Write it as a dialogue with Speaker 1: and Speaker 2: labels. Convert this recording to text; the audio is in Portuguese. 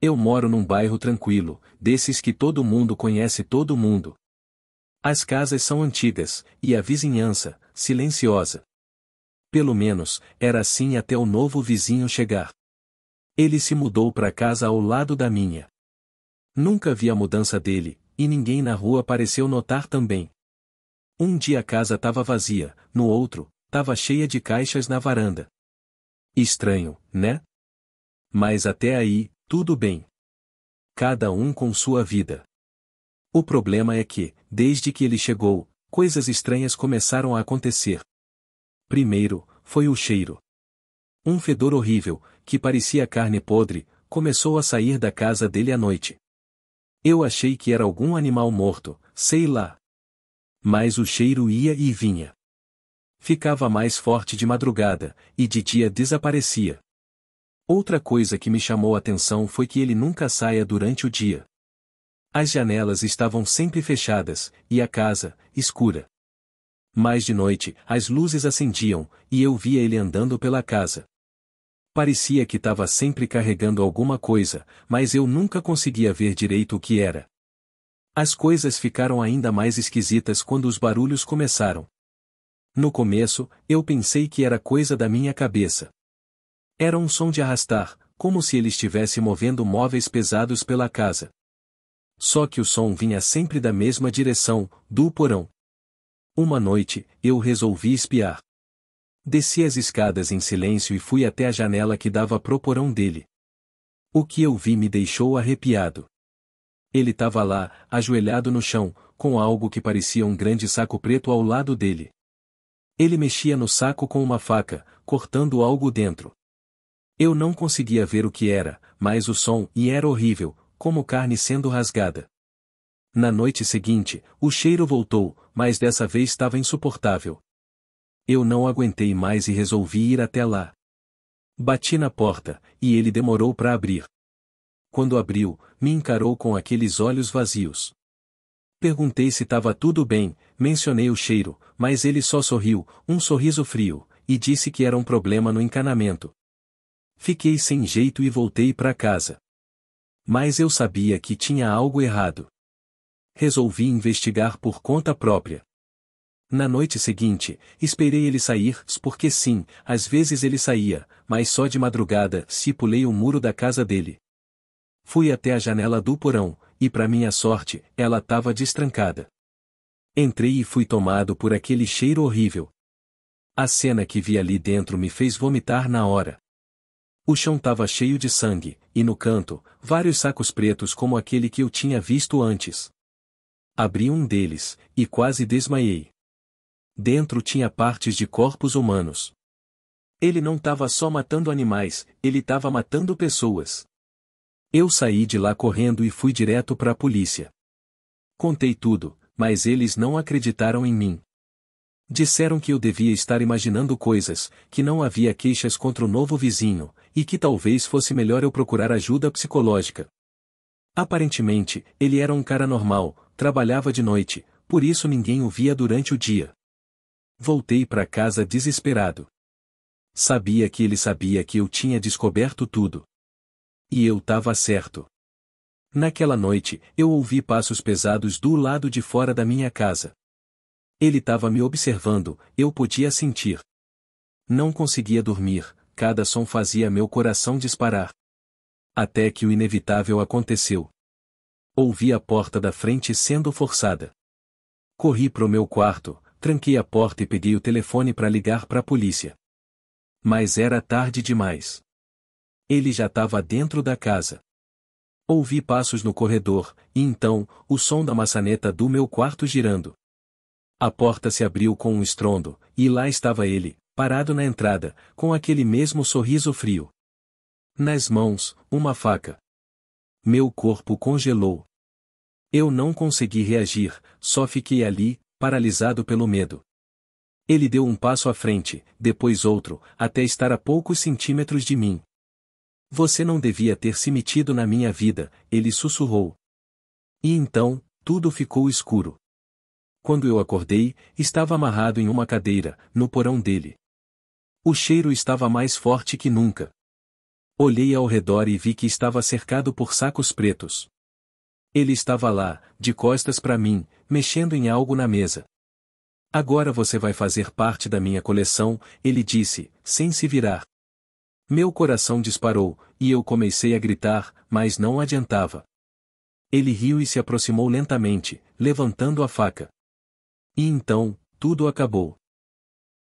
Speaker 1: Eu moro num bairro tranquilo, desses que todo mundo conhece todo mundo. As casas são antigas, e a vizinhança, silenciosa. Pelo menos, era assim até o novo vizinho chegar. Ele se mudou para a casa ao lado da minha. Nunca vi a mudança dele, e ninguém na rua pareceu notar também. Um dia a casa estava vazia, no outro, estava cheia de caixas na varanda. Estranho, né? Mas até aí, tudo bem. Cada um com sua vida. O problema é que, desde que ele chegou, coisas estranhas começaram a acontecer. Primeiro, foi o cheiro. Um fedor horrível, que parecia carne podre, começou a sair da casa dele à noite. Eu achei que era algum animal morto, sei lá. Mas o cheiro ia e vinha. Ficava mais forte de madrugada, e de dia desaparecia. Outra coisa que me chamou a atenção foi que ele nunca saia durante o dia. As janelas estavam sempre fechadas, e a casa, escura. Mais de noite, as luzes acendiam, e eu via ele andando pela casa. Parecia que estava sempre carregando alguma coisa, mas eu nunca conseguia ver direito o que era. As coisas ficaram ainda mais esquisitas quando os barulhos começaram. No começo, eu pensei que era coisa da minha cabeça. Era um som de arrastar, como se ele estivesse movendo móveis pesados pela casa. Só que o som vinha sempre da mesma direção, do porão. Uma noite, eu resolvi espiar. Desci as escadas em silêncio e fui até a janela que dava pro porão dele. O que eu vi me deixou arrepiado. Ele estava lá, ajoelhado no chão, com algo que parecia um grande saco preto ao lado dele. Ele mexia no saco com uma faca, cortando algo dentro. Eu não conseguia ver o que era, mas o som e era horrível, como carne sendo rasgada. Na noite seguinte, o cheiro voltou, mas dessa vez estava insuportável. Eu não aguentei mais e resolvi ir até lá. Bati na porta, e ele demorou para abrir. Quando abriu, me encarou com aqueles olhos vazios. Perguntei se estava tudo bem, mencionei o cheiro, mas ele só sorriu, um sorriso frio, e disse que era um problema no encanamento. Fiquei sem jeito e voltei para casa. Mas eu sabia que tinha algo errado. Resolvi investigar por conta própria. Na noite seguinte, esperei ele sair, porque sim, às vezes ele saía, mas só de madrugada, se pulei o muro da casa dele. Fui até a janela do porão, e para minha sorte, ela estava destrancada. Entrei e fui tomado por aquele cheiro horrível. A cena que vi ali dentro me fez vomitar na hora. O chão estava cheio de sangue, e no canto, vários sacos pretos como aquele que eu tinha visto antes. Abri um deles, e quase desmaiei. Dentro tinha partes de corpos humanos. Ele não estava só matando animais, ele estava matando pessoas. Eu saí de lá correndo e fui direto para a polícia. Contei tudo, mas eles não acreditaram em mim. Disseram que eu devia estar imaginando coisas, que não havia queixas contra o novo vizinho, e que talvez fosse melhor eu procurar ajuda psicológica. Aparentemente, ele era um cara normal, trabalhava de noite, por isso ninguém o via durante o dia. Voltei para casa desesperado. Sabia que ele sabia que eu tinha descoberto tudo. E eu estava certo. Naquela noite, eu ouvi passos pesados do lado de fora da minha casa. Ele estava me observando, eu podia sentir. Não conseguia dormir, cada som fazia meu coração disparar. Até que o inevitável aconteceu. Ouvi a porta da frente sendo forçada. Corri pro meu quarto, tranquei a porta e peguei o telefone para ligar para a polícia. Mas era tarde demais. Ele já estava dentro da casa. Ouvi passos no corredor, e então, o som da maçaneta do meu quarto girando. A porta se abriu com um estrondo, e lá estava ele, parado na entrada, com aquele mesmo sorriso frio. Nas mãos, uma faca. Meu corpo congelou. Eu não consegui reagir, só fiquei ali, paralisado pelo medo. Ele deu um passo à frente, depois outro, até estar a poucos centímetros de mim. Você não devia ter se metido na minha vida, ele sussurrou. E então, tudo ficou escuro. Quando eu acordei, estava amarrado em uma cadeira, no porão dele. O cheiro estava mais forte que nunca. Olhei ao redor e vi que estava cercado por sacos pretos. Ele estava lá, de costas para mim, mexendo em algo na mesa. Agora você vai fazer parte da minha coleção, ele disse, sem se virar. Meu coração disparou, e eu comecei a gritar, mas não adiantava. Ele riu e se aproximou lentamente, levantando a faca. E então, tudo acabou.